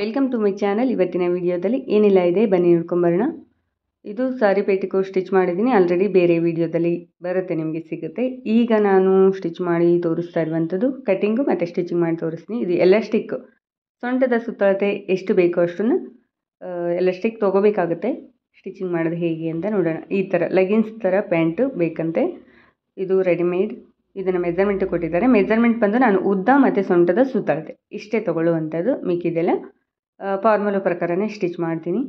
welcome to my channel ಇವತ್ತಿನ ವಿಡಿಯೋದಲ್ಲಿ ಏನಿಲ್ಲ ಇದೆ ಬನ್ನಿ ನೋಡ್ಕೊಂಬರೋಣ ಇದು ಸಾರಿ ಪೇಟಿಕೋ ಸ್ಟಿಚ್ ಮಾಡಿದ್ದೀನಿ ಆಲ್ರೆಡಿ ಬೇರೆ ವಿಡಿಯೋದಲ್ಲಿ ಬರುತ್ತೆ ನಿಮಗೆ ಸಿಗುತ್ತೆ ಈಗ ನಾನು ಸ್ಟಿಚ್ ಮಾಡಿ ತೋರಿಸ್ತಾ ಇರುವಂಥದ್ದು ಕಟ್ಟಿಂಗು ಮತ್ತು ಸ್ಟಿಚಿಂಗ್ ಮಾಡಿ ತೋರಿಸ್ತೀನಿ ಇದು ಎಲಾಸ್ಟಿಕ್ ಸೊಂಟದ ಸುತ್ತಳತೆ ಎಷ್ಟು ಬೇಕೋ ಅಷ್ಟನ್ನು ಎಲಾಸ್ಟಿಕ್ ತೊಗೋಬೇಕಾಗುತ್ತೆ ಸ್ಟಿಚಿಂಗ್ ಮಾಡೋದು ಹೇಗೆ ಅಂತ ನೋಡೋಣ ಈ ಥರ ಲೆಗಿನ್ಸ್ ಥರ ಪ್ಯಾಂಟು ಬೇಕಂತೆ ಇದು ರೆಡಿಮೇಡ್ ಇದನ್ನು ಮೆಜರ್ಮೆಂಟ್ ಕೊಟ್ಟಿದ್ದಾರೆ ಮೆಜರ್ಮೆಂಟ್ ಬಂದು ನಾನು ಉದ್ದ ಮತ್ತು ಸೊಂಟದ ಸುತ್ತಳತೆ ಇಷ್ಟೇ ತೊಗೊಳ್ಳುವಂಥದ್ದು ಮಿಕ್ಕಿದೆಲ್ಲ ಫಾರ್ಮಲ್ ಪ್ರಕಾರನೇ ಸ್ಟಿಚ್ ಮಾಡ್ತೀನಿ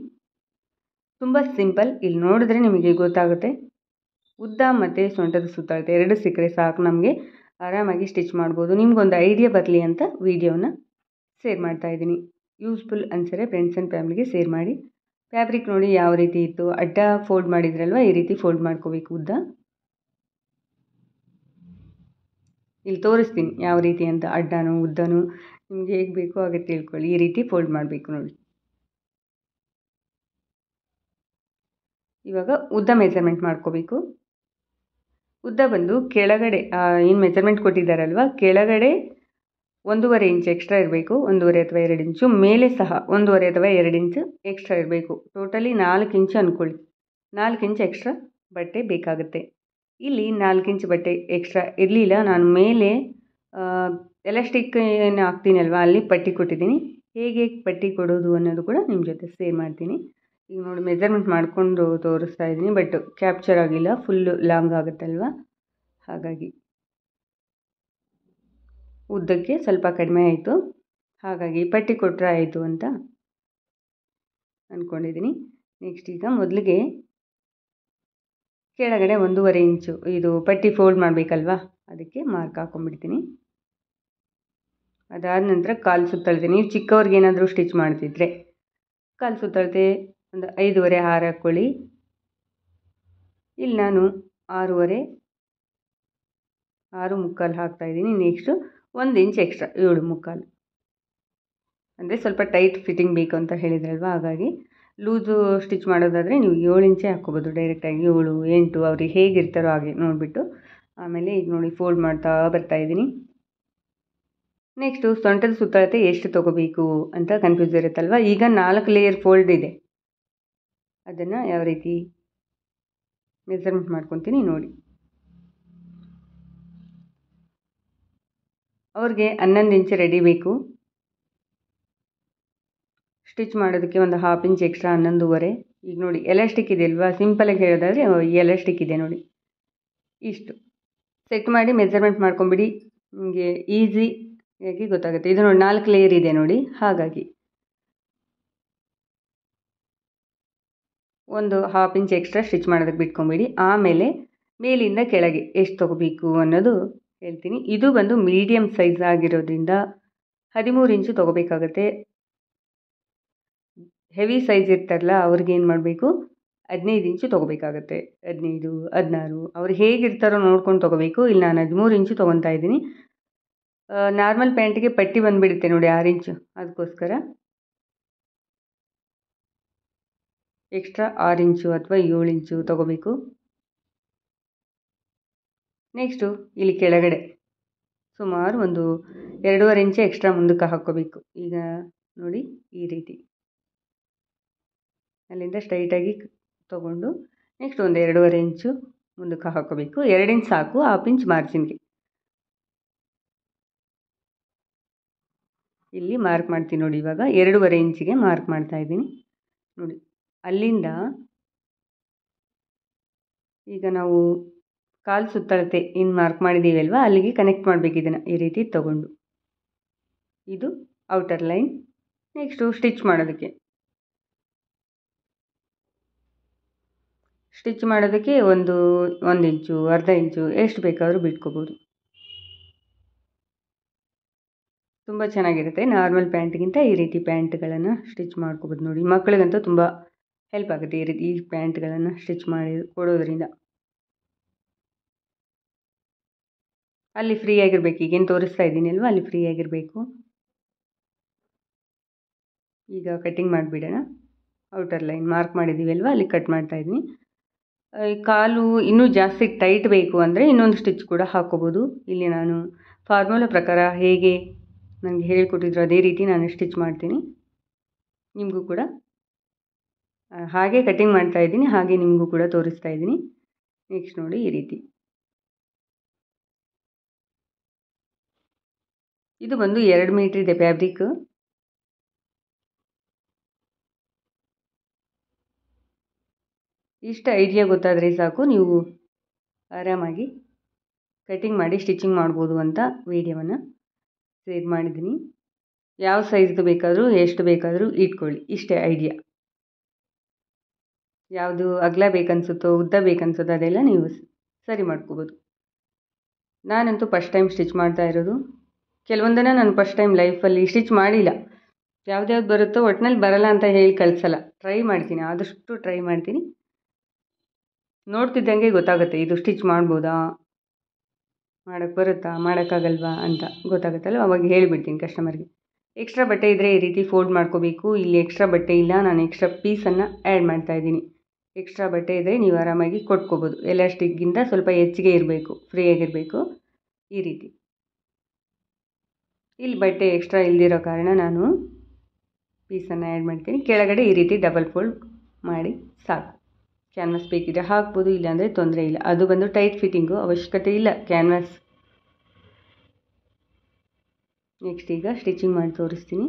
ತುಂಬ ಸಿಂಪಲ್ ಇಲ್ಲಿ ನೋಡಿದ್ರೆ ನಿಮಗೆ ಗೊತ್ತಾಗುತ್ತೆ ಉದ್ದ ಮತ್ತು ಸೊಂಟದ ಸುತ್ತಾಳತೆ ಎರಡು ಸಿಕ್ಕರೆ ಸಾಕು ನಮಗೆ ಆರಾಮಾಗಿ ಸ್ಟಿಚ್ ಮಾಡ್ಬೋದು ನಿಮಗೊಂದು ಐಡಿಯಾ ಬರಲಿ ಅಂತ ವೀಡಿಯೋನ ಶೇರ್ ಮಾಡ್ತಾ ಇದ್ದೀನಿ ಯೂಸ್ಫುಲ್ ಅನ್ಸರೆ ಫ್ರೆಂಡ್ಸ್ ಆ್ಯಂಡ್ ಫ್ಯಾಮಿಲಿಗೆ ಶೇರ್ ಮಾಡಿ ಫ್ಯಾಬ್ರಿಕ್ ನೋಡಿ ಯಾವ ರೀತಿ ಇತ್ತು ಅಡ್ಡ ಫೋಲ್ಡ್ ಮಾಡಿದ್ರಲ್ವ ಈ ರೀತಿ ಫೋಲ್ಡ್ ಮಾಡ್ಕೋಬೇಕು ಉದ್ದ ಇಲ್ಲಿ ತೋರಿಸ್ತೀನಿ ಯಾವ ರೀತಿ ಅಂತ ಅಡ್ಡನೂ ಉದ್ದನೂ ನಿಮಗೆ ಹೇಗೆ ಬೇಕೋ ಹಾಗೆ ತಿಳ್ಕೊಳ್ಳಿ ಈ ರೀತಿ ಫೋಲ್ಡ್ ಮಾಡಬೇಕು ನೋಡಿ ಇವಾಗ ಉದ್ದ ಮೆಜರ್ಮೆಂಟ್ ಮಾಡ್ಕೋಬೇಕು ಉದ್ದ ಬಂದು ಕೆಳಗಡೆ ಏನು ಮೆಜರ್ಮೆಂಟ್ ಕೊಟ್ಟಿದ್ದಾರಲ್ವ ಕೆಳಗಡೆ ಒಂದೂವರೆ ಇಂಚ್ ಎಕ್ಸ್ಟ್ರಾ ಇರಬೇಕು ಒಂದೂವರೆ ಅಥವಾ ಎರಡು ಇಂಚು ಮೇಲೆ ಸಹ ಒಂದೂವರೆ ಅಥವಾ ಎರಡು ಇಂಚು ಎಕ್ಸ್ಟ್ರಾ ಇರಬೇಕು ಟೋಟಲಿ ನಾಲ್ಕು ಇಂಚು ಅಂದ್ಕೊಳ್ಳಿ ನಾಲ್ಕು ಇಂಚ್ ಎಕ್ಸ್ಟ್ರಾ ಬಟ್ಟೆ ಬೇಕಾಗುತ್ತೆ ಇಲ್ಲಿ ನಾಲ್ಕು ಇಂಚ್ ಬಟ್ಟೆ ಎಕ್ಸ್ಟ್ರಾ ಇರಲಿಲ್ಲ ನಾನು ಮೇಲೆ ಎಲಾಸ್ಟಿಕ್ ಏನು ಅಲ್ವಾ ಅಲ್ಲಿ ಪಟ್ಟಿ ಕೊಟ್ಟಿದ್ದೀನಿ ಹೇಗೆ ಪಟ್ಟಿ ಕೊಡೋದು ಅನ್ನೋದು ಕೂಡ ನಿಮ್ಮ ಜೊತೆ ಸೇರ್ ಮಾಡ್ತೀನಿ ಈಗ ನೋಡಿ ಮೆಜರ್ಮೆಂಟ್ ಮಾಡಿಕೊಂಡು ತೋರಿಸ್ತಾ ಇದ್ದೀನಿ ಬಟ್ ಕ್ಯಾಪ್ಚರ್ ಆಗಿಲ್ಲ ಫುಲ್ಲು ಲಾಂಗ್ ಆಗುತ್ತಲ್ವಾ ಹಾಗಾಗಿ ಉದ್ದಕ್ಕೆ ಸ್ವಲ್ಪ ಕಡಿಮೆ ಆಯಿತು ಹಾಗಾಗಿ ಪಟ್ಟಿ ಕೊಟ್ಟರೆ ಆಯಿತು ಅಂತ ಅಂದ್ಕೊಂಡಿದ್ದೀನಿ ನೆಕ್ಸ್ಟ್ ಈಗ ಮೊದಲಿಗೆ ಕೆಳಗಡೆ ಒಂದೂವರೆ ಇಂಚು ಇದು ಪಟ್ಟಿ ಫೋಲ್ಡ್ ಮಾಡಬೇಕಲ್ವಾ ಅದಕ್ಕೆ ಮಾರ್ಕ್ ಹಾಕೊಂಡ್ಬಿಡ್ತೀನಿ ಅದಾದ ನಂತರ ಕಾಲು ಸುತ್ತಳತೆ ನೀವು ಚಿಕ್ಕವ್ರಿಗೇನಾದರೂ ಏನಾದರೂ ಸ್ಟಿಚ್ ಮಾಡ್ತಿದ್ರೆ ಕಾಲು ಸುತ್ತಳತೆ ಒಂದು ಐದುವರೆ ಹಾರ ಹಾಕ್ಕೊಳ್ಳಿ ಇಲ್ಲಿ ನಾನು ಆರೂವರೆ ಆರು ಮುಕ್ಕಾಲು ಹಾಕ್ತಾಯಿದ್ದೀನಿ ನೆಕ್ಸ್ಟು ಒಂದು ಇಂಚ್ ಎಕ್ಸ್ಟ್ರಾ ಏಳು ಮುಕ್ಕಾಲು ಅಂದರೆ ಸ್ವಲ್ಪ ಟೈಟ್ ಫಿಟ್ಟಿಂಗ್ ಬೇಕು ಅಂತ ಹೇಳಿದ್ರಲ್ವ ಹಾಗಾಗಿ ಲೂಸು ಸ್ಟಿಚ್ ಮಾಡೋದಾದರೆ ನೀವು ಏಳು ಇಂಚೆ ಹಾಕ್ಕೋಬೋದು ಡೈರೆಕ್ಟಾಗಿ ಏಳು ಎಂಟು ಅವ್ರಿಗೆ ಹೇಗಿರ್ತಾರೋ ಹಾಗೆ ನೋಡಿಬಿಟ್ಟು ಆಮೇಲೆ ಈಗ ನೋಡಿ ಫೋಲ್ಡ್ ಮಾಡ್ತಾ ಬರ್ತಾಯಿದ್ದೀನಿ ನೆಕ್ಸ್ಟು ಸೊಂಟದ ಸುತ್ತ ಎಷ್ಟು ತೊಗೋಬೇಕು ಅಂತ ಕನ್ಫ್ಯೂಸ್ ಇರುತ್ತಲ್ವ ಈಗ ನಾಲ್ಕು ಲೇಯರ್ ಫೋಲ್ಡ್ ಇದೆ ಅದನ್ನು ಯಾವ ರೀತಿ ಮೆಸರ್ಮೆಂಟ್ ಮಾಡ್ಕೊತೀನಿ ನೋಡಿ ಅವ್ರಿಗೆ ಹನ್ನೊಂದು ಇಂಚ್ ರೆಡಿ ಬೇಕು ಸ್ಟಿಚ್ ಮಾಡೋದಕ್ಕೆ ಒಂದು ಹಾಫ್ ಇಂಚ್ ಎಕ್ಸ್ಟ್ರಾ ಹನ್ನೊಂದೂವರೆ ಈಗ ನೋಡಿ ಎಲಾಸ್ಟಿಕ್ ಇದೆ ಅಲ್ವಾ ಸಿಂಪಲಾಗಿ ಹೇಳೋದಾದರೆ ಎಲಾಸ್ಟಿಕ್ ಇದೆ ನೋಡಿ ಇಷ್ಟು ಸೆಟ್ ಮಾಡಿ ಮೆಸರ್ಮೆಂಟ್ ಮಾಡ್ಕೊಂಬಿಡಿ ನಿಮಗೆ ಈಸಿ ಹೇಗೆ ಗೊತ್ತಾಗುತ್ತೆ ಇದು ನೋಡಿ ನಾಲ್ಕು ಲೇಯರ್ ಇದೆ ನೋಡಿ ಹಾಗಾಗಿ ಒಂದು ಹಾಫ್ ಇಂಚ್ ಎಕ್ಸ್ಟ್ರಾ ಸ್ಟಿಚ್ ಮಾಡೋದಕ್ಕೆ ಬಿಟ್ಕೊಂಬಿಡಿ ಆಮೇಲೆ ಮೇಲಿಂದ ಕೆಳಗೆ ಎಷ್ಟು ತೊಗೋಬೇಕು ಅನ್ನೋದು ಹೇಳ್ತೀನಿ ಇದು ಬಂದು ಮೀಡಿಯಮ್ ಸೈಜ್ ಆಗಿರೋದ್ರಿಂದ ಹದಿಮೂರು ಇಂಚು ತೊಗೋಬೇಕಾಗತ್ತೆ ಹೆವಿ ಸೈಜ್ ಇರ್ತಾರಲ್ಲ ಅವ್ರಿಗೆ ಏನು ಮಾಡಬೇಕು ಹದಿನೈದು ಇಂಚು ತೊಗೋಬೇಕಾಗತ್ತೆ ಹದಿನೈದು ಹದಿನಾರು ಅವ್ರು ಹೇಗಿರ್ತಾರೋ ನೋಡ್ಕೊಂಡು ತೊಗೋಬೇಕು ಇಲ್ಲಿ ನಾನು ಹದಿಮೂರು ಇಂಚು ತೊಗೊತಾ ಇದ್ದೀನಿ ನಾರ್ಮಲ್ ಪ್ಯಾಂಟಿಗೆ ಪಟ್ಟಿ ಬಂದುಬಿಡುತ್ತೆ ನೋಡಿ ಆರು ಇಂಚು ಅದಕ್ಕೋಸ್ಕರ ಎಕ್ಸ್ಟ್ರಾ ಆರು ಇಂಚು ಅಥವಾ ಏಳು ಇಂಚು ತಗೋಬೇಕು ನೆಕ್ಸ್ಟು ಇಲ್ಲಿ ಕೆಳಗಡೆ ಸುಮಾರು ಒಂದು ಎರಡೂವರೆ ಇಂಚು ಎಕ್ಸ್ಟ್ರಾ ಮುಂದಕ್ಕೆ ಹಾಕ್ಕೋಬೇಕು ಈಗ ನೋಡಿ ಈ ರೀತಿ ಅಲ್ಲಿಂದ ಸ್ಟ್ರೈಟಾಗಿ ತಗೊಂಡು ನೆಕ್ಸ್ಟ್ ಒಂದು ಎರಡೂವರೆ ಇಂಚು ಮುಂದಕ್ಕೆ ಹಾಕ್ಕೋಬೇಕು ಎರಡು ಇಂಚು ಸಾಕು ಹಾಫ್ ಇಂಚ್ ಮಾರ್ಜಿನ್ಗೆ ಇಲ್ಲಿ ಮಾರ್ಕ್ ಮಾಡ್ತೀನಿ ನೋಡಿ ಇವಾಗ ಎರಡೂವರೆ ಇಂಚಿಗೆ ಮಾರ್ಕ್ ಮಾಡ್ತಾ ಇದ್ದೀನಿ ನೋಡಿ ಅಲ್ಲಿಂದ ಈಗ ನಾವು ಕಾಲು ಸುತ್ತಳತೆ ಇನ್ನು ಮಾರ್ಕ್ ಮಾಡಿದ್ದೀವಿ ಅಲ್ವಾ ಅಲ್ಲಿಗೆ ಕನೆಕ್ಟ್ ಮಾಡಬೇಕಿದನ್ನು ಈ ರೀತಿ ತಗೊಂಡು ಇದು ಔಟರ್ ಲೈನ್ ನೆಕ್ಸ್ಟು ಸ್ಟಿಚ್ ಮಾಡೋದಕ್ಕೆ ಸ್ಟಿಚ್ ಮಾಡೋದಕ್ಕೆ ಒಂದು ಒಂದು ಇಂಚು ಅರ್ಧ ಇಂಚು ಎಷ್ಟು ಬೇಕಾದರೂ ಬಿಟ್ಕೋಬೋದು ತುಂಬ ಚೆನ್ನಾಗಿರುತ್ತೆ ನಾರ್ಮಲ್ ಪ್ಯಾಂಟ್ಗಿಂತ ಈ ರೀತಿ ಪ್ಯಾಂಟ್ಗಳನ್ನು ಸ್ಟಿಚ್ ಮಾಡ್ಕೋಬೋದು ನೋಡಿ ಮಕ್ಕಳಿಗಂತೂ ತುಂಬ ಹೆಲ್ಪ್ ಆಗುತ್ತೆ ಈ ರೀತಿ ಈ ಪ್ಯಾಂಟ್ಗಳನ್ನು ಸ್ಟಿಚ್ ಮಾಡಿ ಕೊಡೋದ್ರಿಂದ ಅಲ್ಲಿ ಫ್ರೀ ಆಗಿರ್ಬೇಕು ಈಗೇನು ತೋರಿಸ್ತಾ ಅಲ್ವಾ ಅಲ್ಲಿ ಫ್ರೀ ಆಗಿರಬೇಕು ಈಗ ಕಟ್ಟಿಂಗ್ ಮಾಡಿಬಿಡೋಣ ಔಟರ್ ಲೈನ್ ಮಾರ್ಕ್ ಮಾಡಿದ್ದೀವಿ ಅಲ್ವಾ ಅಲ್ಲಿ ಕಟ್ ಮಾಡ್ತಾ ಇದ್ದೀನಿ ಕಾಲು ಇನ್ನೂ ಜಾಸ್ತಿ ಟೈಟ್ ಬೇಕು ಅಂದರೆ ಇನ್ನೊಂದು ಸ್ಟಿಚ್ ಕೂಡ ಹಾಕೋಬೋದು ಇಲ್ಲಿ ನಾನು ಫಾರ್ಮುಲಾ ಪ್ರಕಾರ ಹೇಗೆ ನನಗೆ ಹೇಳಿಕೊಟ್ಟಿದ್ರು ಅದೇ ರೀತಿ ನಾನು ಸ್ಟಿಚ್ ಮಾಡ್ತೀನಿ ನಿಮಗೂ ಕೂಡ ಹಾಗೆ ಕಟಿಂಗ್ ಮಾಡ್ತಾ ಇದ್ದೀನಿ ಹಾಗೆ ನಿಮಗೂ ಕೂಡ ತೋರಿಸ್ತಾ ಇದ್ದೀನಿ ನೆಕ್ಸ್ಟ್ ನೋಡಿ ಈ ರೀತಿ ಇದು ಬಂದು ಎರಡು ಮೀಟ್ರ್ ಇದೆ ಫ್ಯಾಬ್ರಿಕ್ ಇಷ್ಟು ಐಡಿಯಾ ಗೊತ್ತಾದರೆ ಸಾಕು ನೀವು ಆರಾಮಾಗಿ ಕಟಿಂಗ್ ಮಾಡಿ ಸ್ಟಿಚಿಂಗ್ ಮಾಡ್ಬೋದು ಅಂತ ವೀಡಿಯೋವನ್ನು ಸೇವ್ ಮಾಡಿದ್ದೀನಿ ಯಾವ ಸೈಜ್ದು ಬೇಕಾದರೂ ಎಷ್ಟು ಬೇಕಾದರೂ ಇಟ್ಕೊಳ್ಳಿ ಇಷ್ಟೇ ಐಡಿಯಾ ಯಾವುದು ಅಗಲ ಬೇಕನ್ಸುತ್ತೋ ಉದ್ದ ಬೇಕನ್ಸುತ್ತೋ ಅದೆಲ್ಲ ನೀವು ಸರಿ ಮಾಡ್ಕೋಬೋದು ನಾನಂತೂ ಫಸ್ಟ್ ಟೈಮ್ ಸ್ಟಿಚ್ ಮಾಡ್ತಾ ಇರೋದು ಕೆಲವೊಂದನ್ನು ನಾನು ಫಸ್ಟ್ ಟೈಮ್ ಲೈಫಲ್ಲಿ ಸ್ಟಿಚ್ ಮಾಡಿಲ್ಲ ಯಾವ್ದ್ಯಾವ್ದು ಬರುತ್ತೋ ಒಟ್ಟಿನಲ್ಲಿ ಬರಲ್ಲ ಅಂತ ಹೇಳಿ ಕಳಿಸಲ್ಲ ಟ್ರೈ ಮಾಡ್ತೀನಿ ಆದಷ್ಟು ಟ್ರೈ ಮಾಡ್ತೀನಿ ನೋಡ್ತಿದ್ದಂಗೆ ಗೊತ್ತಾಗುತ್ತೆ ಇದು ಸ್ಟಿಚ್ ಮಾಡ್ಬೋದಾ ಮಾಡೋಕ್ಕೆ ಬರುತ್ತಾ ಮಾಡೋಕ್ಕಾಗಲ್ವಾ ಅಂತ ಗೊತ್ತಾಗುತ್ತಲ್ವ ಅವಾಗ ಹೇಳಿಬಿಡ್ತೀನಿ ಕಸ್ಟಮರ್ಗೆ ಎಕ್ಸ್ಟ್ರಾ ಬಟ್ಟೆ ಇದ್ದರೆ ಈ ರೀತಿ ಫೋಲ್ಡ್ ಮಾಡ್ಕೋಬೇಕು ಇಲ್ಲಿ ಎಕ್ಸ್ಟ್ರಾ ಬಟ್ಟೆ ಇಲ್ಲ ನಾನು ಎಕ್ಸ್ಟ್ರಾ ಪೀಸನ್ನು ಆ್ಯಡ್ ಇದ್ದೀನಿ ಎಕ್ಸ್ಟ್ರಾ ಬಟ್ಟೆ ಇದ್ದರೆ ನೀವು ಆರಾಮಾಗಿ ಕೊಟ್ಕೋಬೋದು ಎಲಾಸ್ಟಿಕ್ಗಿಂತ ಸ್ವಲ್ಪ ಹೆಚ್ಚಿಗೆ ಇರಬೇಕು ಫ್ರೀಯಾಗಿರಬೇಕು ಈ ರೀತಿ ಇಲ್ಲಿ ಬಟ್ಟೆ ಎಕ್ಸ್ಟ್ರಾ ಇಲ್ದಿರೋ ಕಾರಣ ನಾನು ಪೀಸನ್ನು ಆ್ಯಡ್ ಮಾಡ್ತೀನಿ ಕೆಳಗಡೆ ಈ ರೀತಿ ಡಬಲ್ ಫೋಲ್ಡ್ ಮಾಡಿ ಸಾಕು ಕ್ಯಾನ್ವಾಸ್ ಬೇಕಿದ್ರೆ ಹಾಕ್ಬೋದು ಇಲ್ಲಾಂದರೆ ತೊಂದರೆ ಇಲ್ಲ ಅದು ಬಂದು ಟೈಟ್ ಫಿಟ್ಟಿಂಗು ಅವಶ್ಯಕತೆ ಇಲ್ಲ ಕ್ಯಾನ್ವಾಸ್ ನೆಕ್ಸ್ಟ್ ಈಗ ಸ್ಟಿಚಿಂಗ್ ಮಾಡಿ ತೋರಿಸ್ತೀನಿ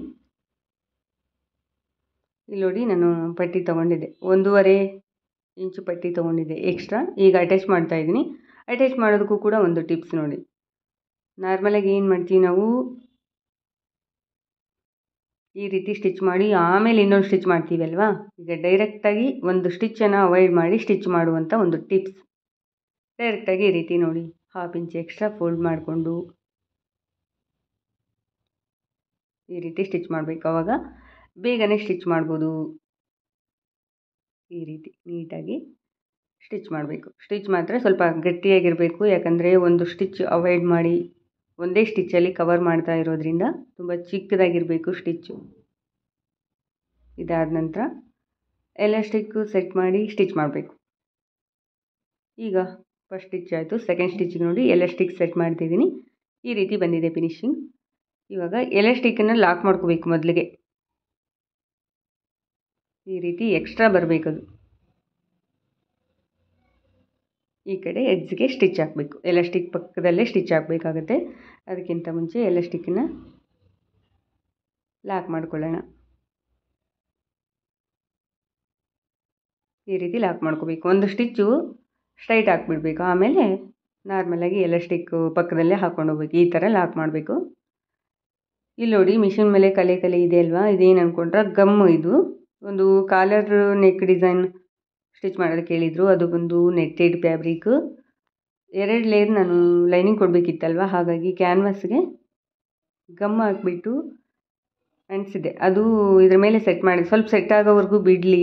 ಇಲ್ಲಿ ನೋಡಿ ನಾನು ಪಟ್ಟಿ ತೊಗೊಂಡಿದ್ದೆ ಒಂದೂವರೆ ಇಂಚು ಪಟ್ಟಿ ತೊಗೊಂಡಿದ್ದೆ ಎಕ್ಸ್ಟ್ರಾ ಈಗ ಅಟ್ಯಾಚ್ ಮಾಡ್ತಾ ಅಟ್ಯಾಚ್ ಮಾಡೋದಕ್ಕೂ ಕೂಡ ಒಂದು ಟಿಪ್ಸ್ ನೋಡಿ ನಾರ್ಮಲಾಗಿ ಏನು ಮಾಡ್ತೀವಿ ನಾವು ಈ ರೀತಿ ಸ್ಟಿಚ್ ಮಾಡಿ ಆಮೇಲೆ ಇನ್ನೊಂದು ಸ್ಟಿಚ್ ಮಾಡ್ತೀವಲ್ವಾ ಈಗ ಡೈರೆಕ್ಟಾಗಿ ಒಂದು ಸ್ಟಿಚ್ಚನ್ನು ಅವಾಯ್ಡ್ ಮಾಡಿ ಸ್ಟಿಚ್ ಮಾಡುವಂಥ ಒಂದು ಟಿಪ್ಸ್ ಡೈರೆಕ್ಟಾಗಿ ಈ ರೀತಿ ನೋಡಿ ಹಾಫ್ ಇಂಚ್ ಎಕ್ಸ್ಟ್ರಾ ಫೋಲ್ಡ್ ಮಾಡಿಕೊಂಡು ಈ ರೀತಿ ಸ್ಟಿಚ್ ಮಾಡಬೇಕು ಅವಾಗ ಬೇಗನೆ ಸ್ಟಿಚ್ ಮಾಡ್ಬೋದು ಈ ರೀತಿ ನೀಟಾಗಿ ಸ್ಟಿಚ್ ಮಾಡಬೇಕು ಸ್ಟಿಚ್ ಮಾತ್ರ ಸ್ವಲ್ಪ ಗಟ್ಟಿಯಾಗಿರಬೇಕು ಯಾಕಂದರೆ ಒಂದು ಸ್ಟಿಚ್ ಅವಾಯ್ಡ್ ಮಾಡಿ ಒಂದೇ ಸ್ಟಿಚ್ಚಲ್ಲಿ ಕವರ್ ಮಾಡ್ತಾ ಇರೋದ್ರಿಂದ ತುಂಬ ಚಿಕ್ಕದಾಗಿರಬೇಕು ಸ್ಟಿಚ್ಚು ಇದಾದ ನಂತರ ಎಲ್ಲ ಸೆಟ್ ಮಾಡಿ ಸ್ಟಿಚ್ ಮಾಡಬೇಕು ಈಗ ಫಸ್ಟ್ ಸ್ಟಿಚ್ ಆಯಿತು ಸೆಕೆಂಡ್ ಸ್ಟಿಚ್ಚಿಗೆ ನೋಡಿ ಎಲ್ಲ ಸೆಟ್ ಮಾಡ್ತಿದ್ದೀನಿ ಈ ರೀತಿ ಬಂದಿದೆ ಫಿನಿಶಿಂಗ್ ಇವಾಗ ಎಲ್ಲ ಸ್ಟಿಕ್ಕನ್ನು ಲಾಕ್ ಮಾಡ್ಕೋಬೇಕು ಮೊದಲಿಗೆ ಈ ರೀತಿ ಎಕ್ಸ್ಟ್ರಾ ಬರಬೇಕದು ಈ ಕಡೆ ಎಜ್ಜಿಗೆ ಸ್ಟಿಚ್ ಹಾಕಬೇಕು ಎಲಾಸ್ಟಿಕ್ ಪಕ್ಕದಲ್ಲೇ ಸ್ಟಿಚ್ ಹಾಕಬೇಕಾಗುತ್ತೆ ಅದಕ್ಕಿಂತ ಮುಂಚೆ ಎಲಾಸ್ಟಿಕ್ಕನ್ನು ಲಾಕ್ ಮಾಡ್ಕೊಳ್ಳೋಣ ಈ ರೀತಿ ಲಾಕ್ ಮಾಡ್ಕೋಬೇಕು ಒಂದು ಸ್ಟಿಚ್ಚು ಸ್ಟ್ರೈಟ್ ಹಾಕ್ಬಿಡ್ಬೇಕು ಆಮೇಲೆ ನಾರ್ಮಲಾಗಿ ಎಲಾಸ್ಟಿಕ್ ಪಕ್ಕದಲ್ಲೇ ಹಾಕ್ಕೊಂಡು ಹೋಗ್ಬೇಕು ಈ ಥರ ಲಾಕ್ ಮಾಡಬೇಕು ಇಲ್ಲಿ ನೋಡಿ ಮಿಷಿನ್ ಮೇಲೆ ಕಲೆ ಕಲೆ ಇದೆ ಅಲ್ವಾ ಇದೇನು ಅಂದ್ಕೊಂಡ್ರೆ ಗಮ್ಮು ಇದು ಒಂದು ಕಾಲರ್ ನೆಕ್ ಡಿಸೈನ್ ಸ್ಟಿಚ್ ಮಾಡೋದಕ್ಕೆ ಕೇಳಿದರು ಅದು ಬಂದು ನೆಟ್ಟೆಡ್ ಫ್ಯಾಬ್ರಿಕ್ ಎರಡು ಲೇರ್ ನಾನು ಲೈನಿಂಗ್ ಕೊಡಬೇಕಿತ್ತಲ್ವ ಹಾಗಾಗಿ ಕ್ಯಾನ್ವಾಸ್ಗೆ ಗಮ್ ಹಾಕ್ಬಿಟ್ಟು ಅಂಟಿಸಿದೆ ಅದು ಇದ್ರ ಮೇಲೆ ಸೆಟ್ ಮಾಡಿ ಸ್ವಲ್ಪ ಸೆಟ್ ಆಗೋವರೆಗೂ ಬಿಡಲಿ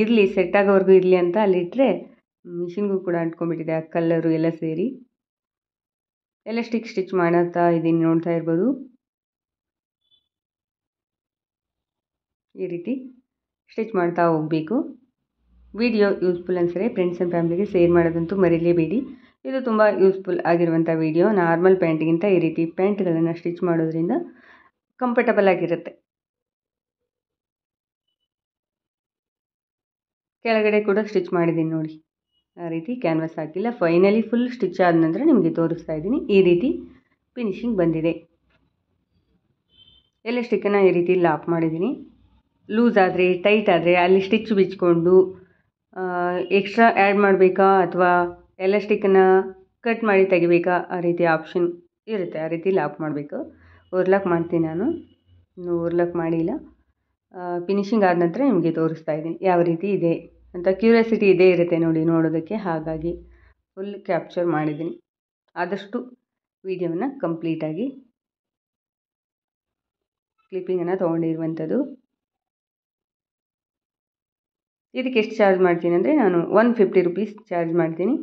ಇರಲಿ ಸೆಟ್ ಆಗೋವರೆಗೂ ಇರಲಿ ಅಂತ ಅಲ್ಲಿಟ್ಟರೆ ಮಿಷಿನ್ಗೂ ಕೂಡ ಅಂಟ್ಕೊಂಡ್ಬಿಟ್ಟಿದೆ ಆ ಕಲ್ಲರು ಎಲ್ಲ ಸೇರಿ ಎಲ್ಲ ಸ್ಟಿಕ್ ಸ್ಟಿಚ್ ಮಾಡ್ತಾ ಇದ್ದೀನಿ ನೋಡ್ತಾ ಇರ್ಬೋದು ಈ ರೀತಿ ಸ್ಟಿಚ್ ಮಾಡ್ತಾ ಹೋಗಬೇಕು ವಿಡಿಯೋ ಯೂಸ್ಫುಲ್ ಅನ್ಸರೆ ಫ್ರೆಂಡ್ಸ್ ಆ್ಯಂಡ್ ಫ್ಯಾಮಿಲಿಗೆ ಶೇರ್ ಮಾಡೋದಂತೂ ಮರೀಲೇಬೇಡಿ ಇದು ತುಂಬ ಯೂಸ್ಫುಲ್ ಆಗಿರುವಂಥ ವಿಡಿಯೋ ನಾರ್ಮಲ್ ಪ್ಯಾಂಟಿಗಿಂತ ಈ ರೀತಿ ಪ್ಯಾಂಟ್ಗಳನ್ನು ಸ್ಟಿಚ್ ಮಾಡೋದ್ರಿಂದ ಕಂಫರ್ಟಬಲ್ ಆಗಿರುತ್ತೆ ಕೆಳಗಡೆ ಕೂಡ ಸ್ಟಿಚ್ ಮಾಡಿದ್ದೀನಿ ನೋಡಿ ಆ ರೀತಿ ಕ್ಯಾನ್ವಾಸ್ ಹಾಕಿಲ್ಲ ಫೈನಲಿ ಫುಲ್ ಸ್ಟಿಚ್ ಆದ ನಂತರ ನಿಮಗೆ ತೋರಿಸ್ತಾ ಇದ್ದೀನಿ ಈ ರೀತಿ ಫಿನಿಶಿಂಗ್ ಬಂದಿದೆ ಎಲ್ಲ ಸ್ಟಿಕ್ಕನ್ನು ಈ ರೀತಿ ಲಾಕ್ ಮಾಡಿದ್ದೀನಿ ಲೂಸ್ ಆದರೆ ಟೈಟ್ ಆದರೆ ಅಲ್ಲಿ ಸ್ಟಿಚ್ ಬಿಚ್ಕೊಂಡು ಎಕ್ಸ್ಟ್ರಾ ಆ್ಯಡ್ ಮಾಡಬೇಕಾ ಅಥವಾ ಎಲಾಸ್ಟಿಕನ್ನು ಕಟ್ ಮಾಡಿ ತೆಗಿಬೇಕಾ ಆ ರೀತಿ ಆಪ್ಷನ್ ಇರುತ್ತೆ ಆ ರೀತಿ ಲಾಕ್ ಮಾಡಬೇಕು ಓರ್ಲಾಕ್ ಮಾಡ್ತೀನಿ ನಾನು ಇನ್ನು ಓರ್ಲಾಕ್ ಮಾಡಿಲ್ಲ ಫಿನಿಷಿಂಗ್ ಆದ ನಂತರ ನಿಮಗೆ ತೋರಿಸ್ತಾ ಇದ್ದೀನಿ ಯಾವ ರೀತಿ ಇದೆ ಅಂತ ಕ್ಯೂರಿಯಾಸಿಟಿ ಇದೇ ಇರುತ್ತೆ ನೋಡಿ ನೋಡೋದಕ್ಕೆ ಹಾಗಾಗಿ ಫುಲ್ ಕ್ಯಾಪ್ಚರ್ ಮಾಡಿದ್ದೀನಿ ಆದಷ್ಟು ವೀಡಿಯೋವನ್ನು ಕಂಪ್ಲೀಟಾಗಿ ಕ್ಲಿಪ್ಪಿಂಗನ್ನು ತೊಗೊಂಡಿರುವಂಥದ್ದು ಇದಕ್ಕೆ ಎಷ್ಟು ಚಾರ್ಜ್ ಮಾಡ್ತೀನಿ ಅಂದರೆ ನಾನು ಒನ್ ಫಿಫ್ಟಿ ರುಪೀಸ್ ಚಾರ್ಜ್ ಮಾಡ್ತೀನಿ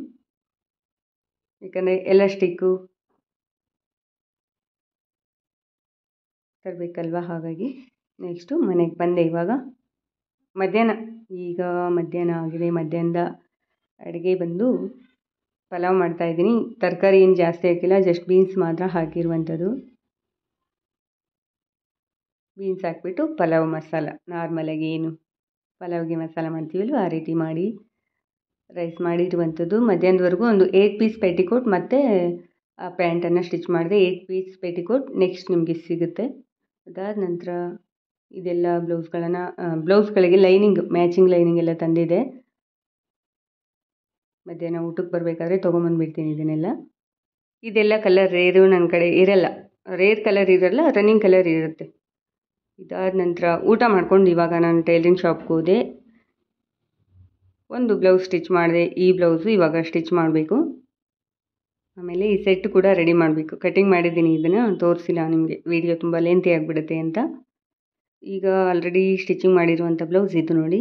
ಯಾಕಂದರೆ ಸ್ಟಿಕ್ಕು ತರಬೇಕಲ್ವಾ ಹಾಗಾಗಿ ನೆಕ್ಸ್ಟು ಮನೆಗೆ ಬಂದೆ ಇವಾಗ ಮಧ್ಯಾಹ್ನ ಈಗ ಮಧ್ಯಾಹ್ನ ಆಗಿದೆ ಮಧ್ಯಾಹ್ನದ ಅಡುಗೆ ಬಂದು ಪಲಾವ್ ಮಾಡ್ತಾಯಿದ್ದೀನಿ ತರಕಾರಿ ಏನು ಜಾಸ್ತಿ ಹಾಕಿಲ್ಲ ಜಸ್ಟ್ ಬೀನ್ಸ್ ಮಾತ್ರ ಹಾಕಿರುವಂಥದ್ದು ಬೀನ್ಸ್ ಹಾಕ್ಬಿಟ್ಟು ಪಲಾವ್ ಮಸಾಲ ನಾರ್ಮಲಾಗಿ ಏನು ಪಲಾವ್ಗೆ ಮಸಾಲ ಮಾಡ್ತೀವಲ್ವ ಆ ರೀತಿ ಮಾಡಿ ರೈಸ್ ಮಾಡಿರುವಂಥದ್ದು ಮಧ್ಯಾಹ್ನದವರೆಗೂ ಒಂದು ಏಯ್ಟ್ ಪೀಸ್ ಪೆಟಿಕೋಟ್ ಮತ್ತು ಆ ಪ್ಯಾಂಟನ್ನು ಸ್ಟಿಚ್ ಮಾಡಿದೆ ಏಟ್ ಪೀಸ್ ಪೆಟಿಕೋಟ್ ನೆಕ್ಸ್ಟ್ ನಿಮಗೆ ಸಿಗುತ್ತೆ ಅದಾದ ನಂತರ ಇದೆಲ್ಲ ಬ್ಲೌಸ್ಗಳನ್ನು ಬ್ಲೌಸ್ಗಳಿಗೆ ಲೈನಿಂಗ್ ಮ್ಯಾಚಿಂಗ್ ಲೈನಿಂಗ್ ಎಲ್ಲ ತಂದಿದೆ ಮಧ್ಯಾಹ್ನ ಊಟಕ್ಕೆ ಬರಬೇಕಾದ್ರೆ ತೊಗೊಂಬಂದ್ಬಿಡ್ತೀನಿ ಇದನ್ನೆಲ್ಲ ಇದೆಲ್ಲ ಕಲರ್ ರೇರು ನನ್ನ ಕಡೆ ಇರಲ್ಲ ರೇರ್ ಕಲರ್ ಇರಲ್ಲ ರನ್ನಿಂಗ್ ಕಲರ್ ಇರುತ್ತೆ ಇದಾದ ನಂತರ ಊಟ ಮಾಡ್ಕೊಂಡು ಇವಾಗ ನಾನು ಟೈಲರಿಂಗ್ ಶಾಪ್ಗೆ ಹೋದೆ ಒಂದು ಬ್ಲೌಸ್ ಸ್ಟಿಚ್ ಮಾಡಿದೆ ಈ ಬ್ಲೌಸು ಇವಾಗ ಸ್ಟಿಚ್ ಮಾಡಬೇಕು ಆಮೇಲೆ ಈ ಸೆಟ್ ಕೂಡ ರೆಡಿ ಮಾಡಬೇಕು ಕಟಿಂಗ್ ಮಾಡಿದ್ದೀನಿ ಇದನ್ನು ತೋರಿಸಿಲ್ಲ ನಿಮಗೆ ವೀಡಿಯೋ ತುಂಬ ಲೆಂತಿ ಆಗಿಬಿಡುತ್ತೆ ಅಂತ ಈಗ ಆಲ್ರೆಡಿ ಸ್ಟಿಚಿಂಗ್ ಮಾಡಿರುವಂಥ ಬ್ಲೌಸ್ ಇದು ನೋಡಿ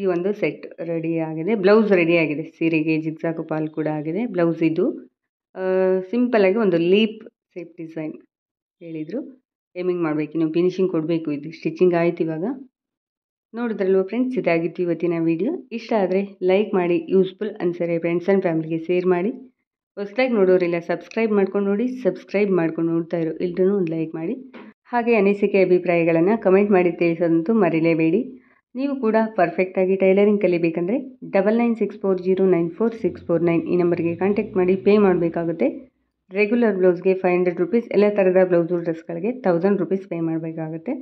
ಈ ಒಂದು ಸೆಟ್ ರೆಡಿ ಆಗಿದೆ ಬ್ಲೌಸ್ ರೆಡಿ ಆಗಿದೆ ಸೀರೆಗೆ ಜಿಗ್ಸಾಕು ಪಾಲ್ ಕೂಡ ಆಗಿದೆ ಬ್ಲೌಸ್ ಇದು ಸಿಂಪಲ್ಲಾಗಿ ಒಂದು ಲೀಪ್ ಸೇಪ್ ಡಿಸೈನ್ ಹೇಳಿದರು ಟೈಮಿಂಗ್ ಮಾಡಬೇಕು ನೀವು ಫಿನಿಷಿಂಗ್ ಕೊಡಬೇಕು ಇದು ಸ್ಟಿಚಿಂಗ್ ಆಯಿತು ಇವಾಗ ನೋಡಿದ್ರಲ್ವ ಫ್ರೆಂಡ್ಸ್ ಇದಾಗಿತ್ತು ಇವತ್ತಿನ ವೀಡಿಯೋ ಇಷ್ಟ ಆದರೆ ಲೈಕ್ ಮಾಡಿ ಯೂಸ್ಫುಲ್ ಅನ್ಸರೆ ಫ್ರೆಂಡ್ಸ್ ಆ್ಯಂಡ್ ಫ್ಯಾಮಿಲಿಗೆ ಶೇರ್ ಮಾಡಿ ಹೊಸ್ದಾಗಿ ನೋಡೋರಿಲ್ಲ ಸಬ್ಸ್ಕ್ರೈಬ್ ಮಾಡ್ಕೊಂಡು ನೋಡಿ ಸಬ್ಸ್ಕ್ರೈಬ್ ಮಾಡ್ಕೊಂಡು ನೋಡ್ತಾ ಇರೋ ಇಲ್ಲರೂ ಒಂದು ಲೈಕ್ ಮಾಡಿ ಹಾಗೆ ಅನಿಸಿಕೆ ಅಭಿಪ್ರಾಯಗಳನ್ನು ಕಮೆಂಟ್ ಮಾಡಿ ತಿಳಿಸೋದಂತೂ ಮರಿಲೇಬೇಡಿ ನೀವು ಕೂಡ ಪರ್ಫೆಕ್ಟಾಗಿ ಟೈಲರಿಂಗ್ ಕಲಿಬೇಕಂದ್ರೆ double nine six four zero nine four six four nine ಈ ನಂಬರ್ಗೆ ಕಾಂಟ್ಯಾಕ್ಟ್ ಮಾಡಿ ಪೇ ಮಾಡಬೇಕಾಗುತ್ತೆ ರೆಗ್ಯುಲರ್ ಬ್ಲೌಸ್ಗೆ ಫೈವ್ ಹಂಡ್ರೆಡ್ ರುಪೀಸ್ ಎಲ್ಲ ಥರದ ಬ್ಲೌಸು ಡ್ರೆಸ್ಗಳಿಗೆ ತೌಸಂಡ್ ರುಪೀಸ್ ಪೇ ಮಾಡಬೇಕಾಗುತ್ತೆ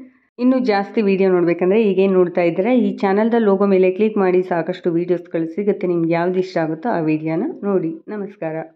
ಇನ್ನು ಜಾಸ್ತಿ ವೀಡಿಯೋ ನೋಡಬೇಕಂದ್ರೆ ಈಗೇನು ನೋಡ್ತಾ ಇದ್ದರೆ ಈ ಚಾನಲ್ದ ಲೋಗೋ ಮೇಲೆ ಕ್ಲಿಕ್ ಮಾಡಿ ಸಾಕಷ್ಟು ವೀಡಿಯೋಸ್ಗಳು ಸಿಗುತ್ತೆ ನಿಮ್ಗೆ ಯಾವ್ದು ಇಷ್ಟ ಆಗುತ್ತೋ ಆ ವೀಡಿಯೋನ ನೋಡಿ ನಮಸ್ಕಾರ